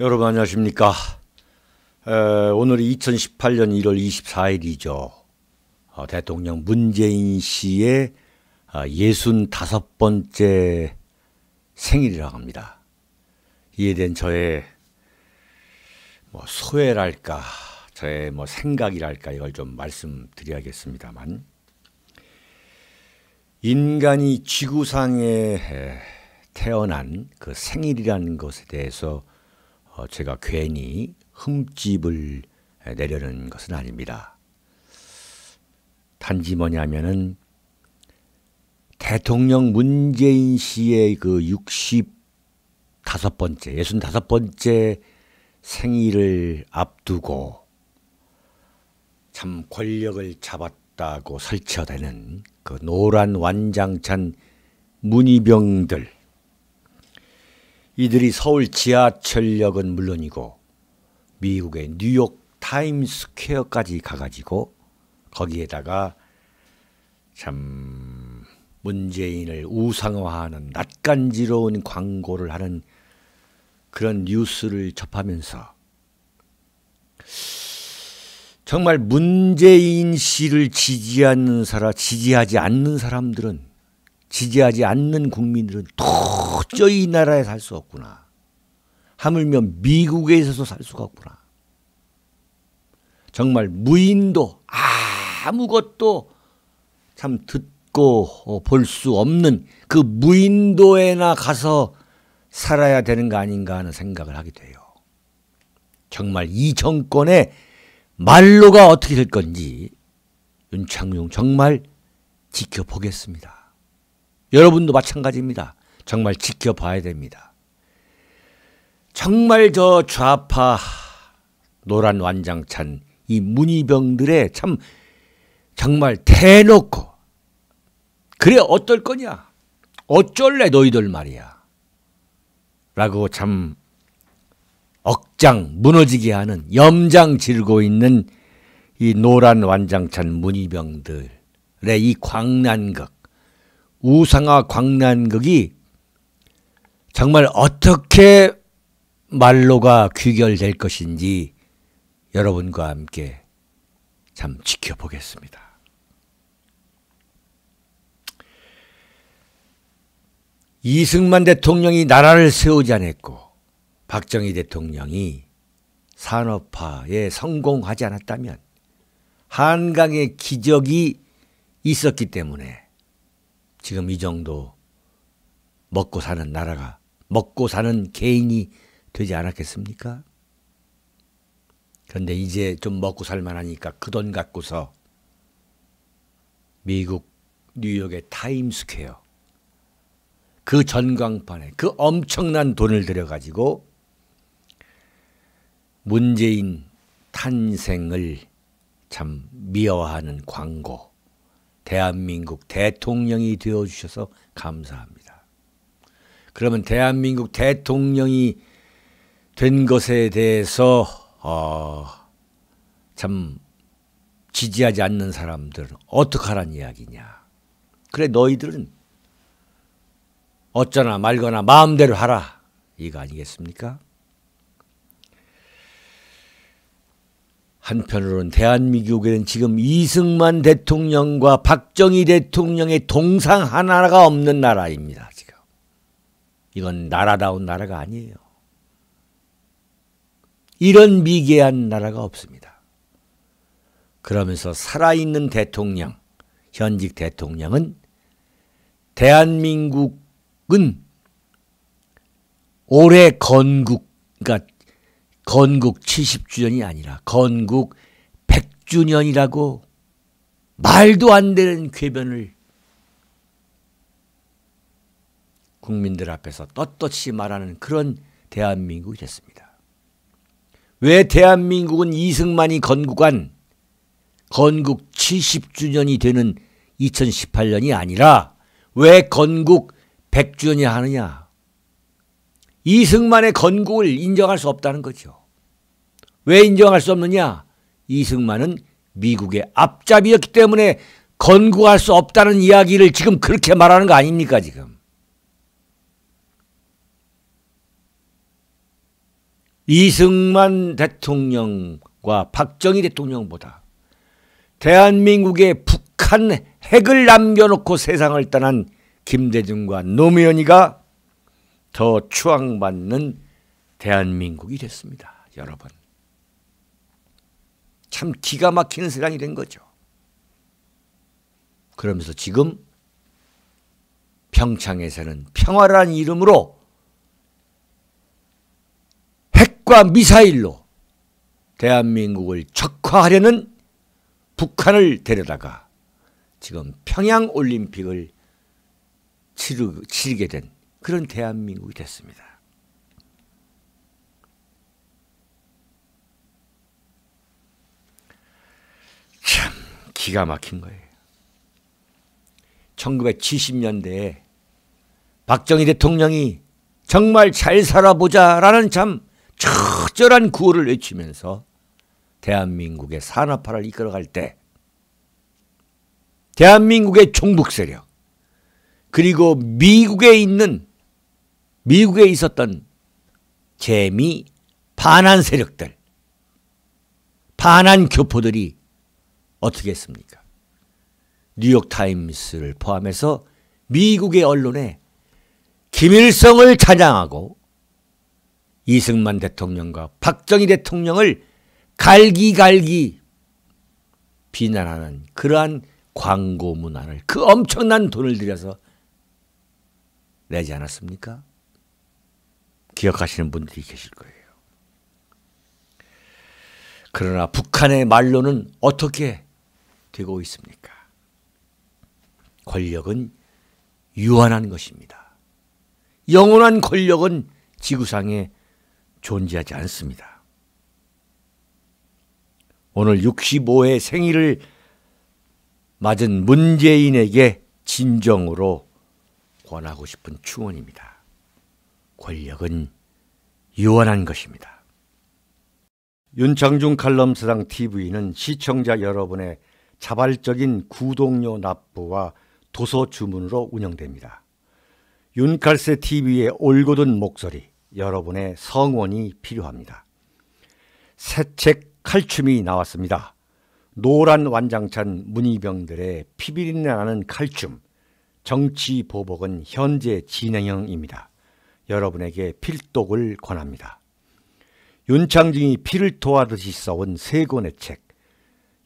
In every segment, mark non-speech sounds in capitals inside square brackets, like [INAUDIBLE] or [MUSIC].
여러분 안녕하십니까. 에, 오늘이 2018년 1월 24일이죠. 어, 대통령 문재인 씨의 아, 65번째 생일이라고 합니다. 이에 대한 저의 뭐 소회랄까, 저의 뭐 생각이랄까 이걸 좀 말씀드려야겠습니다만 인간이 지구상에 태어난 그 생일이라는 것에 대해서 어, 제가 괜히 흠집을 내려는 것은 아닙니다. 단지 뭐냐면은 대통령 문재인 씨의 그 65번째, 65번째 생일을 앞두고 참 권력을 잡았다고 설쳐대는 그 노란 완장찬 문의병들 이들이 서울 지하철역은 물론이고 미국의 뉴욕 타임스퀘어까지 가가지고 거기에다가 참 문재인을 우상화하는 낯간지러운 광고를 하는 그런 뉴스를 접하면서 정말 문재인 씨를 지지하는 사람, 지지하지 않는 사람들은 지지하지 않는 국민들은 도저히 이 나라에 살 수 없구나. 하물며 미국에 있어서 살 수가 없구나. 정말 무인도 아무것도 참 듣고 볼 수 없는 그 무인도에나 가서 살아야 되는 거 아닌가 하는 생각을 하게 돼요. 정말 이 정권의 말로가 어떻게 될 건지 윤창룡 정말 지켜보겠습니다. 여러분도 마찬가지입니다. 정말 지켜봐야 됩니다. 정말 저 좌파 노란 완장찬 이 문의병들의 참 정말 대놓고 그래 어떨 거냐 어쩔래 너희들 말이야 라고 참 억장 무너지게 하는 염장 질고 있는 이 노란 완장찬 문의병들의 이 광난극 우상화 광란극이 정말 어떻게 말로가 귀결될 것인지 여러분과 함께 참 지켜보겠습니다. 이승만 대통령이 나라를 세우지 않았고 박정희 대통령이 산업화에 성공하지 않았다면 한강의 기적이 있었기 때문에 지금 이 정도 먹고 사는 나라가, 먹고 사는 개인이 되지 않았겠습니까? 그런데 이제 좀 먹고 살만하니까 그 돈 갖고서 미국 뉴욕의 타임스퀘어 그 전광판에 그 엄청난 돈을 들여가지고 문재인 탄생을 참 미워하는 광고 대한민국 대통령이 되어 주셔서 감사합니다. 그러면 대한민국 대통령이 된 것에 대해서 어, 참 지지하지 않는 사람들은 어떡하란 이야기냐. 그래 너희들은 어쩌나 말거나 마음대로 하라. 이거 아니겠습니까? 한편으로는 대한민국에는 지금 이승만 대통령과 박정희 대통령의 동상 하나가 없는 나라입니다. 지금 이건 나라다운 나라가 아니에요. 이런 미개한 나라가 없습니다. 그러면서 살아있는 대통령, 현직 대통령은 대한민국은 올해 건국, 그러니까 건국 70주년이 아니라 건국 100주년이라고 말도 안 되는 궤변을 국민들 앞에서 떳떳이 말하는 그런 대한민국이 됐습니다. 왜 대한민국은 이승만이 건국한 건국 70주년이 되는 2018년이 아니라 왜 건국 100주년이 하느냐? 이승만의 건국을 인정할 수 없다는 거죠. 왜 인정할 수 없느냐? 이승만은 미국의 앞잡이였기 때문에 건국할 수 없다는 이야기를 지금 그렇게 말하는 거 아닙니까 지금? 이승만 대통령과 박정희 대통령보다 대한민국의 북한 핵을 남겨놓고 세상을 떠난 김대중과 노무현이가 더 추앙받는 대한민국이 됐습니다. 여러분. 참 기가 막히는 세상이 된 거죠. 그러면서 지금 평창에서는 평화란 이름으로 핵과 미사일로 대한민국을 적화하려는 북한을 데려다가 지금 평양 올림픽을 치르, 치르게 된 그런 대한민국이 됐습니다. 참 기가 막힌 거예요. 1970년대에 박정희 대통령이 정말 잘 살아보자라는 참 적절한 구호를 외치면서 대한민국의 산업화를 이끌어갈 때 대한민국의 종북 세력 그리고 미국에 있는 미국에 있었던 재미 반한 세력들 반한 교포들이 어떻게 했습니까? 뉴욕타임스를 포함해서 미국의 언론에 김일성을 찬양하고 이승만 대통령과 박정희 대통령을 갈기갈기 비난하는 그러한 광고 문화를 그 엄청난 돈을 들여서 내지 않았습니까? 기억하시는 분들이 계실 거예요. 그러나 북한의 말로는 어떻게 되고 있습니까? 권력은 유한한 것입니다. 영원한 권력은 지구상에 존재하지 않습니다. 오늘 65회 생일을 맞은 문재인에게 진정으로 권하고 싶은 충원입니다. 권력은 유한한 것입니다. 윤창중 칼럼스당 TV는 시청자 여러분의 자발적인 구독료 납부와 도서 주문으로 운영됩니다. 윤칼세 TV의 올곧은 목소리, 여러분의 성원이 필요합니다. 새 책 칼춤이 나왔습니다. 노란 완장찬 문희병들의 피비린내 나는 칼춤, 정치 보복은 현재 진행형입니다. 여러분에게 필독을 권합니다. 윤창중이 피를 토하듯이 써온 세 권의 책,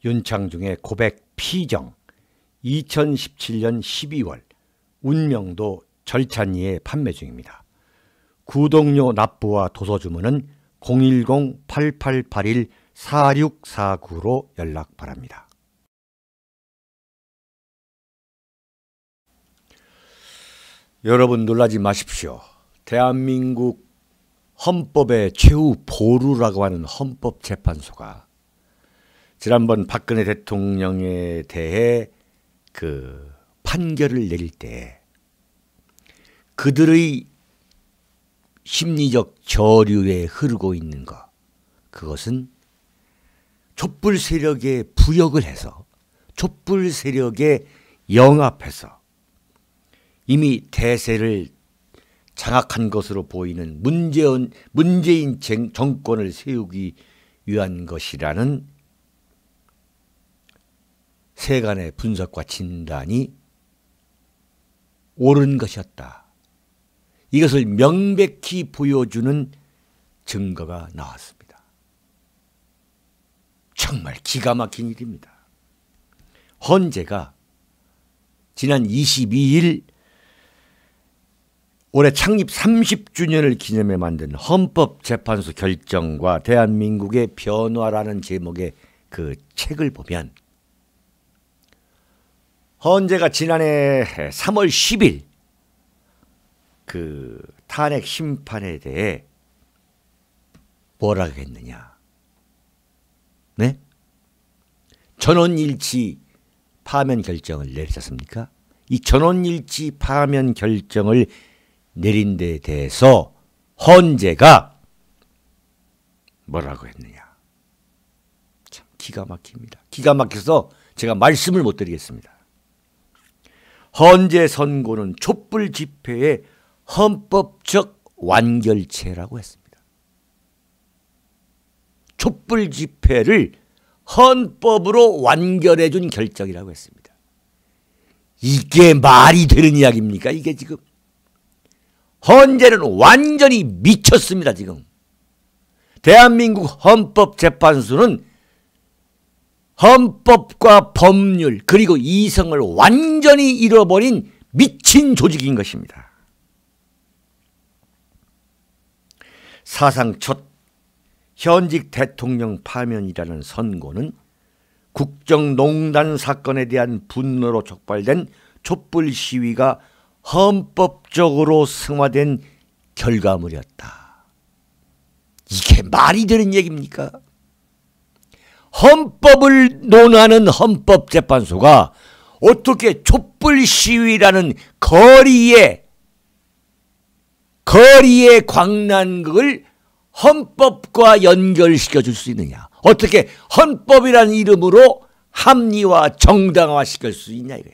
윤창중의 고백 피정 2017년 12월 운명도 절찬리에 판매 중입니다. 구독료 납부와 도서 주문은 010-8881-4649로 연락 바랍니다. 여러분 놀라지 마십시오. 대한민국 헌법의 최후 보루라고 하는 헌법재판소가 지난번 박근혜 대통령에 대해 그 판결을 내릴 때 그들의 심리적 저류에 흐르고 있는 것 그것은 촛불 세력에 부역을 해서 촛불 세력에 영합해서 이미 대세를 장악한 것으로 보이는 문재인, 문재인 정권을 세우기 위한 것이라는 세간의 분석과 진단이 옳은 것이었다. 이것을 명백히 보여주는 증거가 나왔습니다. 정말 기가 막힌 일입니다. 헌재가 지난 22일 올해 창립 30주년을 기념해 만든 헌법재판소 결정과 대한민국의 변화라는 제목의 그 책을 보면 헌재가 지난해 3월 10일 그 탄핵 심판에 대해 뭐라고 했느냐? 네? 전원일치 파면 결정을 내리셨습니까? 이 전원일치 파면 결정을 내린 데 대해서 헌재가 뭐라고 했느냐? 참 기가 막힙니다. 기가 막혀서 제가 말씀을 못 드리겠습니다. 헌재 선고는 촛불 집회의 헌법적 완결체라고 했습니다. 촛불 집회를 헌법으로 완결해 준 결정이라고 했습니다. 이게 말이 되는 이야기입니까? 이게 지금 헌재는 완전히 미쳤습니다. 지금 대한민국 헌법재판소는 헌법과 법률 그리고 이성을 완전히 잃어버린 미친 조직인 것입니다. 사상 첫 현직 대통령 파면이라는 선고는 국정농단 사건에 대한 분노로 촉발된 촛불 시위가 헌법적으로 승화된 결과물이었다. 이게 말이 되는 얘기입니까? 헌법을 논하는 헌법재판소가 어떻게 촛불 시위라는 거리에 거리의 광란극을 헌법과 연결시켜 줄 수 있느냐. 어떻게 헌법이라는 이름으로 합리화 정당화 시킬 수 있냐 이거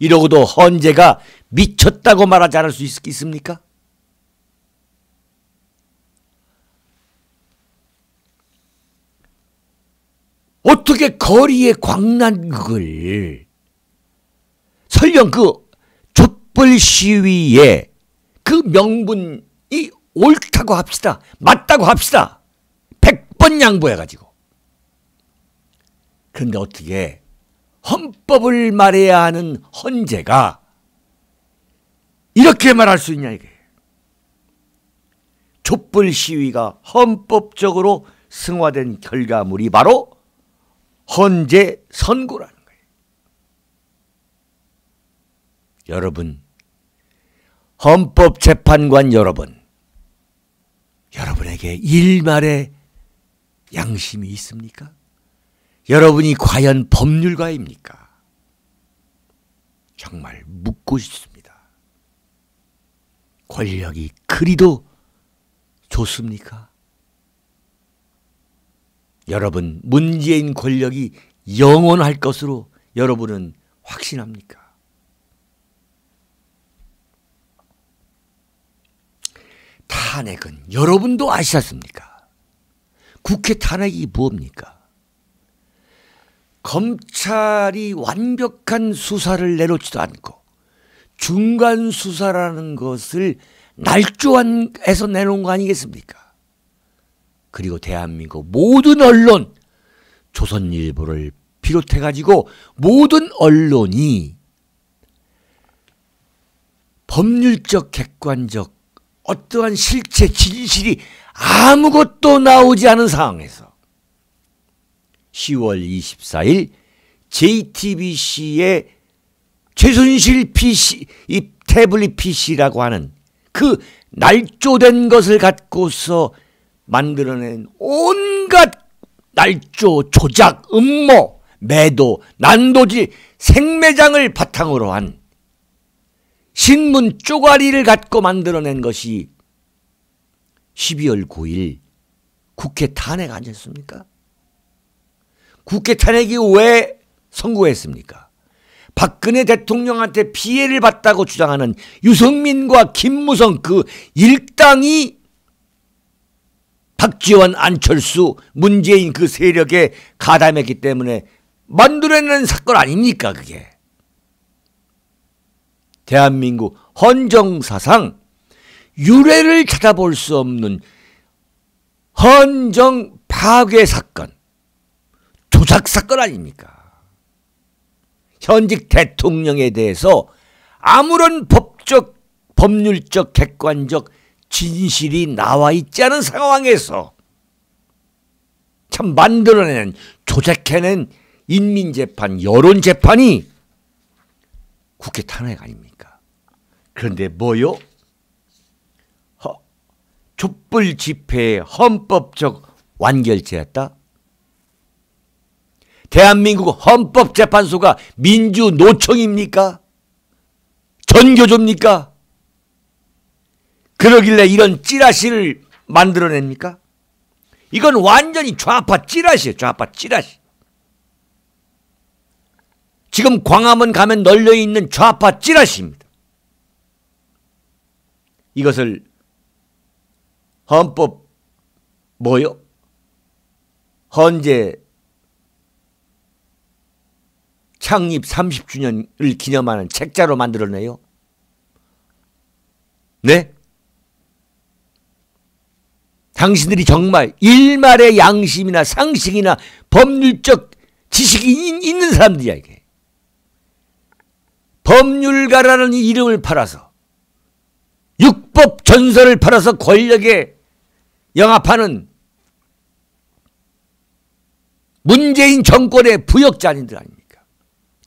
이러고도 헌재가 미쳤다고 말하지 않을 수 있, 있습니까? 어떻게 거리의 광란극을 설령 그 촛불 시위에 그 명분이 옳다고 합시다. 맞다고 합시다. 100번 양보해가지고. 그런데 어떻게 헌법을 말해야 하는 헌재가 이렇게 말할 수 있냐 이게. 촛불 시위가 헌법적으로 승화된 결과물이 바로 헌재 선고라는 거예요. 여러분, 헌법재판관 여러분, 여러분에게 일말의 양심이 있습니까? 여러분이 과연 법률가입니까? 정말 묻고 싶습니다. 권력이 그리도 좋습니까? 여러분 문재인 권력이 영원할 것으로 여러분은 확신합니까? 탄핵은 여러분도 아시지 습니까 국회 탄핵이 무니까 검찰이 완벽한 수사를 내놓지도 않고 중간 수사라는 것을 날조한에서 내놓은 거 아니겠습니까? 그리고 대한민국 모든 언론 조선일보를 비롯해 가지고 모든 언론이 법률적 객관적 어떠한 실체 진실이 아무것도 나오지 않은 상황에서 10월 24일 JTBC의 최순실 PC 이 태블릿 PC라고 하는 그 날조된 것을 갖고서 만들어낸 온갖 날조, 조작, 음모, 매도, 난도지, 생매장을 바탕으로 한 신문 쪼가리를 갖고 만들어낸 것이 12월 9일 국회 탄핵 아니었습니까? 국회 탄핵이 왜 선고했습니까? 박근혜 대통령한테 피해를 봤다고 주장하는 유성민과 김무성 그 일당이 박지원, 안철수, 문재인 그 세력에 가담했기 때문에 만들어내는 사건 아닙니까 그게. 대한민국 헌정사상 유례를 찾아볼 수 없는 헌정 파괴 사건, 조작 사건 아닙니까? 현직 대통령에 대해서 아무런 법적, 법률적, 객관적 진실이 나와 있지 않은 상황에서 참 만들어낸 조작해낸 인민재판 여론재판이 국회 탄핵 아닙니까? 그런데 뭐요? 허, 촛불 집회의 헌법적 완결제였다? 대한민국 헌법재판소가 민주노총입니까? 전교조입니까? 그러길래 이런 찌라시를 만들어냅니까? 이건 완전히 좌파 찌라시예요. 좌파 찌라시. 지금 광화문 가면 널려 있는 좌파 찌라시입니다. 이것을 헌법 뭐요? 헌재 창립 30주년을 기념하는 책자로 만들어내요. 네? 당신들이 정말 일말의 양심이나 상식이나 법률적 지식이 있는 사람들이야 이게. 법률가라는 이름을 팔아서 육법 전설을 팔아서 권력에 영합하는 문재인 정권의 부역자아닌들 아닙니까?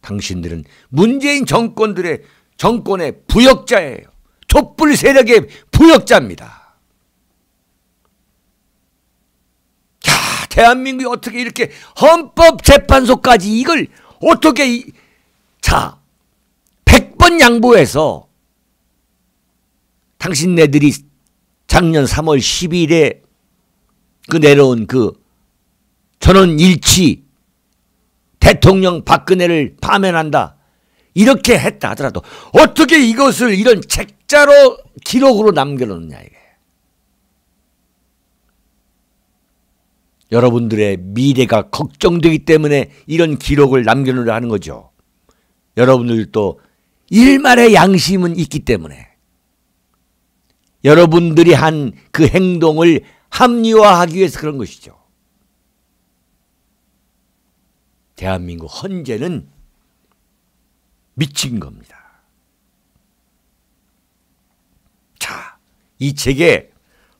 당신들은 문재인 정권들의 정권의 부역자예요. 촛불 세력의 부역자입니다. 대한민국이 어떻게 이렇게 헌법재판소까지 이걸 어떻게 이, 자 100번 양보해서 당신네들이 작년 3월 12일에 그 내려온 그 전원 일치 대통령 박근혜를 파면한다. 이렇게 했다 하더라도 어떻게 이것을 이런 책자로 기록으로 남겨놓느냐 이게. 여러분들의 미래가 걱정되기 때문에 이런 기록을 남겨놓으려 하는 거죠. 여러분들도 일말의 양심은 있기 때문에 여러분들이 한 그 행동을 합리화하기 위해서 그런 것이죠. 대한민국 헌재는 미친 겁니다. 자, 이 책에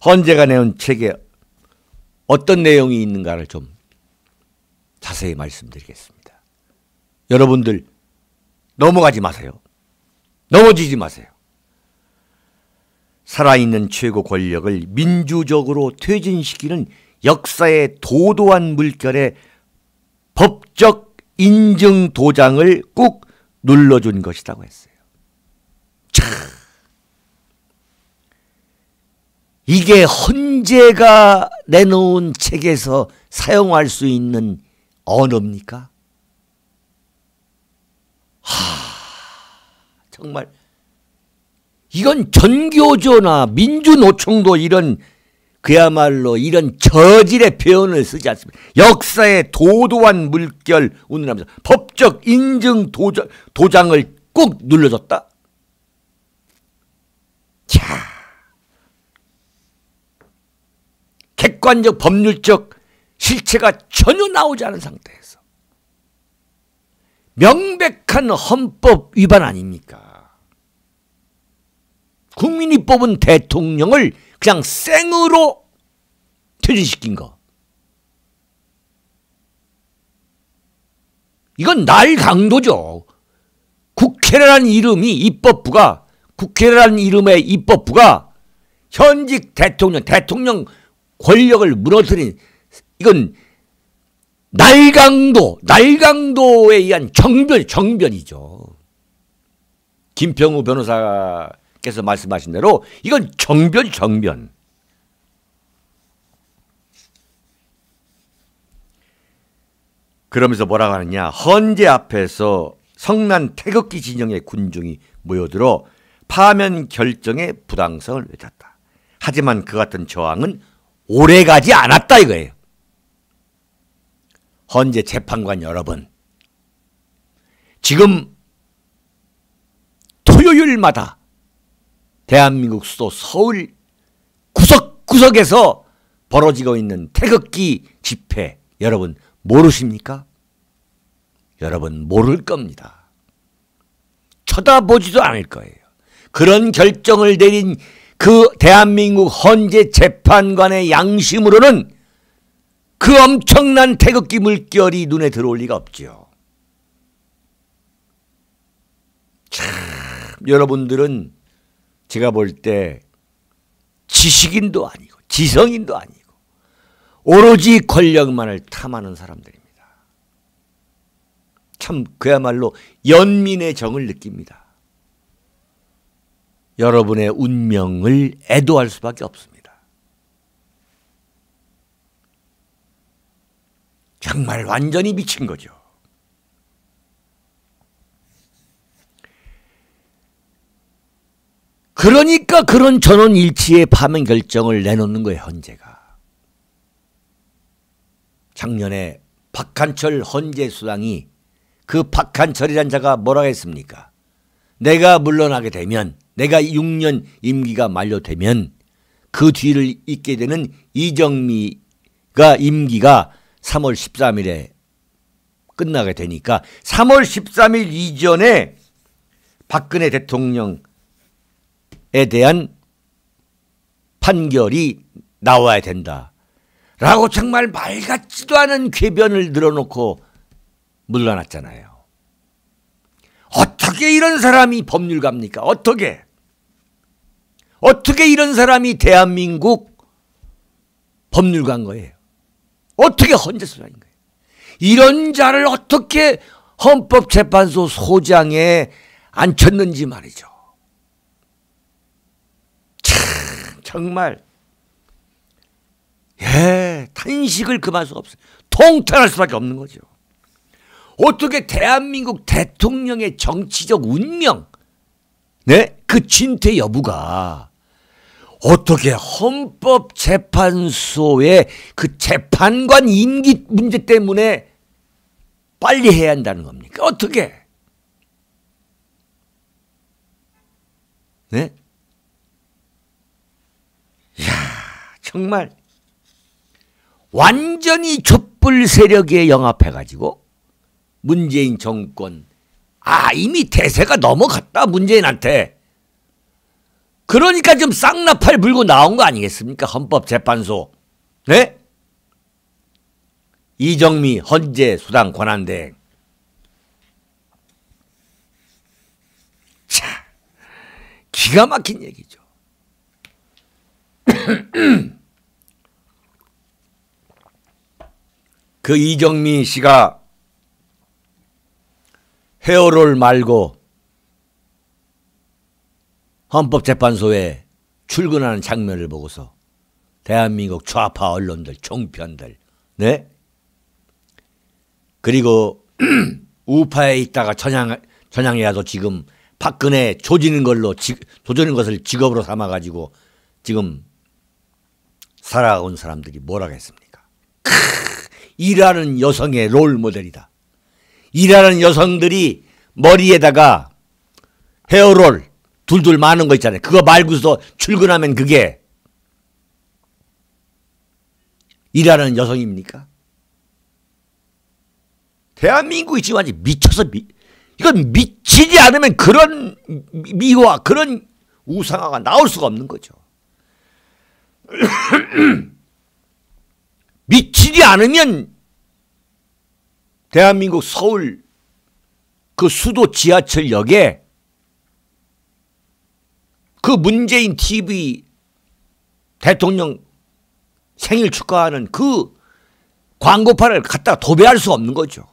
헌재가 내온 책에 어떤 내용이 있는가를 좀 자세히 말씀드리겠습니다. 여러분들 넘어가지 마세요. 넘어지지 마세요. 살아있는 최고 권력을 민주적으로 퇴진시키는 역사의 도도한 물결에 법적 인증 도장을 꾹 눌러준 것이라고 했어요. 참. 이게 헌재가 내놓은 책에서 사용할 수 있는 언어입니까? 하, 정말 이건 전교조나 민주노총도 이런 그야말로 이런 저질의 표현을 쓰지 않습니다. 역사의 도도한 물결 운운하면서 법적 인증 도장, 도장을 꾹 눌러줬다. 자. 객관적 법률적 실체가 전혀 나오지 않은 상태에서 명백한 헌법 위반 아닙니까? 국민이 뽑은 대통령을 그냥 생으로 퇴진시킨 거. 이건 날강도죠. 국회라는 이름이 입법부가 국회라는 이름의 입법부가 현직 대통령, 대통령 권력을 무너뜨린 이건 날강도, 날강도에 의한 정변, 정변이죠. 김평우 변호사께서 말씀하신 대로 이건 정변, 정변. 그러면서 뭐라고 하느냐. 헌재 앞에서 성난 태극기 진영의 군중이 모여들어 파면 결정의 부당성을 외쳤다. 하지만 그 같은 저항은 오래가지 않았다 이거예요. 헌재 재판관 여러분, 지금 토요일마다 대한민국 수도 서울 구석구석에서 벌어지고 있는 태극기 집회 여러분 모르십니까? 여러분 모를 겁니다. 쳐다보지도 않을 거예요. 그런 결정을 내린 그 대한민국 헌재 재판관의 양심으로는 그 엄청난 태극기 물결이 눈에 들어올 리가 없지요. 참 여러분들은 제가 볼 때 지식인도 아니고 지성인도 아니고 오로지 권력만을 탐하는 사람들입니다. 참 그야말로 연민의 정을 느낍니다. 여러분의 운명을 애도할 수밖에 없습니다. 정말 완전히 미친 거죠. 그러니까 그런 전원 일치의 파면 결정을 내놓는 거예요, 헌재가. 작년에 박한철 헌재 수당이 그 박한철이란 자가 뭐라 했습니까? 내가 물러나게 되면 내가 6년 임기가 만료되면 그 뒤를 잇게 되는 이정미가 임기가 3월 13일에 끝나게 되니까 3월 13일 이전에 박근혜 대통령에 대한 판결이 나와야 된다. 라고 정말 말 같지도 않은 궤변을 늘어놓고 물러났잖아요. 어떻게 이런 사람이 법률갑니까 어떻게? 어떻게 이런 사람이 대한민국 법률가인 거예요? 어떻게 헌재소장인 거예요? 이런 자를 어떻게 헌법재판소 소장에 앉혔는지 말이죠. 참 정말 예 탄식을 금할 수가 없어요. 통탄할 수밖에 없는 거죠. 어떻게 대한민국 대통령의 정치적 운명, 네? 그 진퇴 여부가 어떻게 헌법재판소의 그 재판관 임기 문제 때문에 빨리 해야 한다는 겁니까? 어떻게? 네? 야 정말 완전히 촛불 세력에 영합해가지고 문재인 정권 아 이미 대세가 넘어갔다 문재인한테 그러니까 좀 쌍나팔 물고 나온 거 아니겠습니까? 헌법재판소. 네? 이정미, 헌재, 수당, 권한대행. 참, 기가 막힌 얘기죠. [CLEARS THROAT] 그 이정미 씨가 회오를 말고 헌법재판소에 출근하는 장면을 보고서 대한민국 좌파 언론들 종편들 네 그리고 [CLEARS THROAT] 우파에 있다가 전향 전향해 와서 지금 박근혜 조지는 걸로 지, 조지는 것을 직업으로 삼아 가지고 지금 살아온 사람들이 뭐라겠습니까? 크, 일하는 여성의 롤 모델이다. 일하는 여성들이 머리에다가 헤어롤 둘둘 많은 거 있잖아요. 그거 말고서 출근하면 그게 일하는 여성입니까? 대한민국이 지금 아직 미쳐서 미, 이건 미치지 않으면 그런 미화 그런 우상화가 나올 수가 없는 거죠. [CLEARS THROAT] 미치지 않으면 대한민국 서울 그 수도 지하철역에 그 문재인 TV 대통령 생일 축하하는 그 광고판을 갖다가 도배할 수 없는 거죠.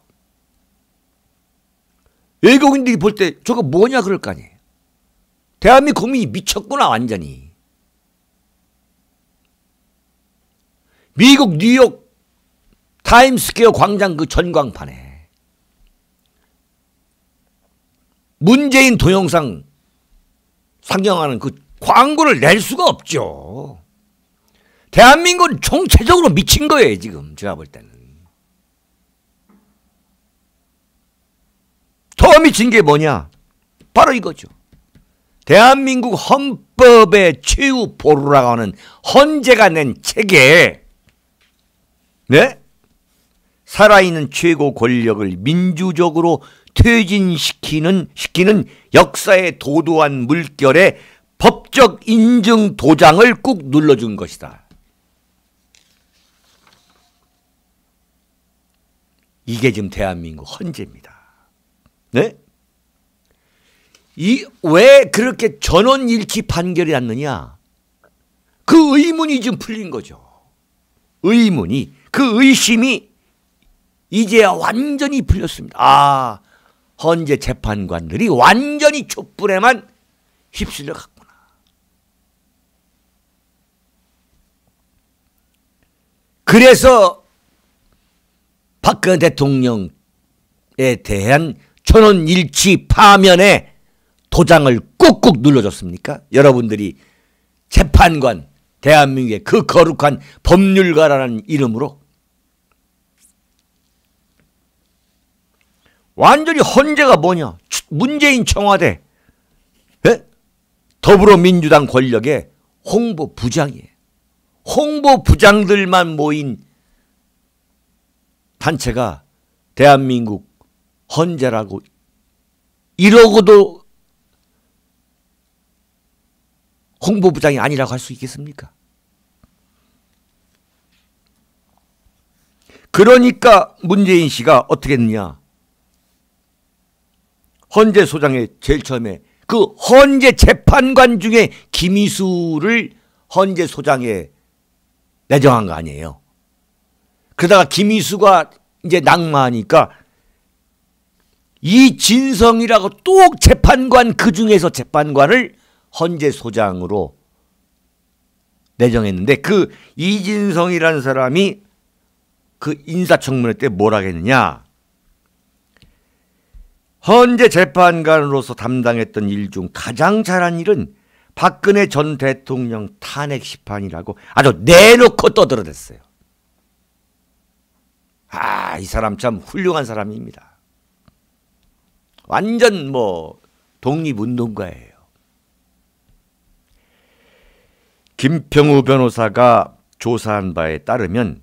외국인들이 볼 때 저거 뭐냐 그럴 거 아니에요. 대한민국 국민이 미쳤구나 완전히. 미국 뉴욕 타임스퀘어 광장 그 전광판에 문재인 동영상 상경하는그 광고를 낼 수가 없죠. 대한민국은 총체적으로 미친 거예요, 지금 제가 볼 때는. 더 미친 게 뭐냐? 바로 이거죠. 대한민국 헌법의 최후 보루라고 하는 헌재가 낸 책에 네? 살아있는 최고 권력을 민주적으로 퇴진시키는 시키는 역사의 도도한 물결에 법적 인증 도장을 꾹 눌러준 것이다. 이게 지금 대한민국 헌재입니다. 네? 이 왜 그렇게 전원 일치 판결이 났느냐? 그 의문이 좀 풀린 거죠. 의문이 그 의심이 이제 완전히 풀렸습니다. 아, 헌재 재판관들이 완전히 촛불에만 휩쓸려 갔구나. 그래서 박근혜 대통령에 대한 천원일치 파면에 도장을 꾹꾹 눌러줬습니까? 여러분들이 재판관, 대한민국의 그 거룩한 법률가라는 이름으로 완전히 헌재가 뭐냐? 문재인 청와대, 에? 예? 더불어민주당 권력의 홍보 부장이에요. 홍보 부장들만 모인 단체가 대한민국 헌재라고 이러고도 홍보 부장이 아니라고 할 수 있겠습니까? 그러니까 문재인 씨가 어떻게 했느냐? 헌재 소장의 제일 처음에 그 헌재 재판관 중에 김희수를 헌재 소장에 내정한 거 아니에요. 그러다가 김희수가 이제 낙마하니까 이 진성이라고 또 재판관 그 중에서 재판관을 헌재 소장으로 내정했는데 그 이진성이라는 사람이 그 인사청문회 때 뭐라 했느냐 헌재 재판관으로서 담당했던 일 중 가장 잘한 일은 박근혜 전 대통령 탄핵 시판이라고 아주 내놓고 떠들어댔어요. 아, 이 사람 참 훌륭한 사람입니다. 완전 뭐 독립운동가예요. 김평우 변호사가 조사한 바에 따르면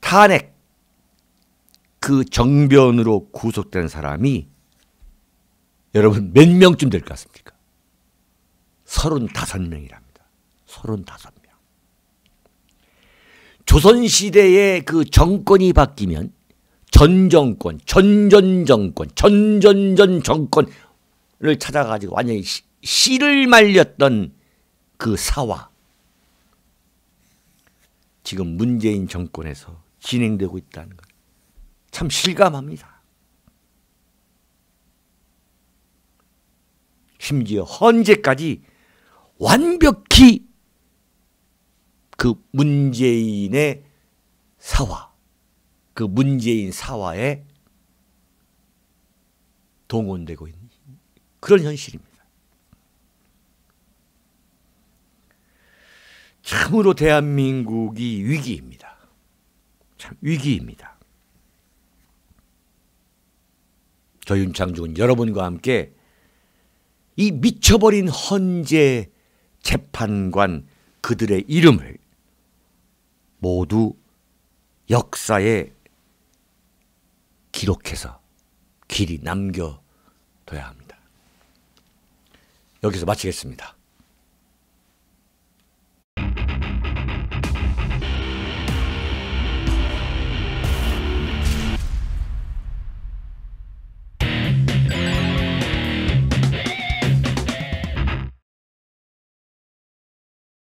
탄핵 그 정변으로 구속된 사람이 여러분 몇 명쯤 될 것 같습니까? 35명이랍니다. 35명. 조선시대의 그 정권이 바뀌면 전정권, 전전정권, 전전전 정권을 찾아가지고 완전히 시, 씨를 말렸던 그 사화. 지금 문재인 정권에서 진행되고 있다는 것. 참 실감합니다. 심지어 헌재까지 완벽히 그 문재인의 사화, 그 문재인 사화에 동원되고 있는 그런 현실입니다. 참으로 대한민국이 위기입니다. 참 위기입니다. 저윤창중은 여러분과 함께 이 미쳐버린 헌재 재판관 그들의 이름을 모두 역사에 기록해서 길이 남겨둬야 합니다. 여기서 마치겠습니다.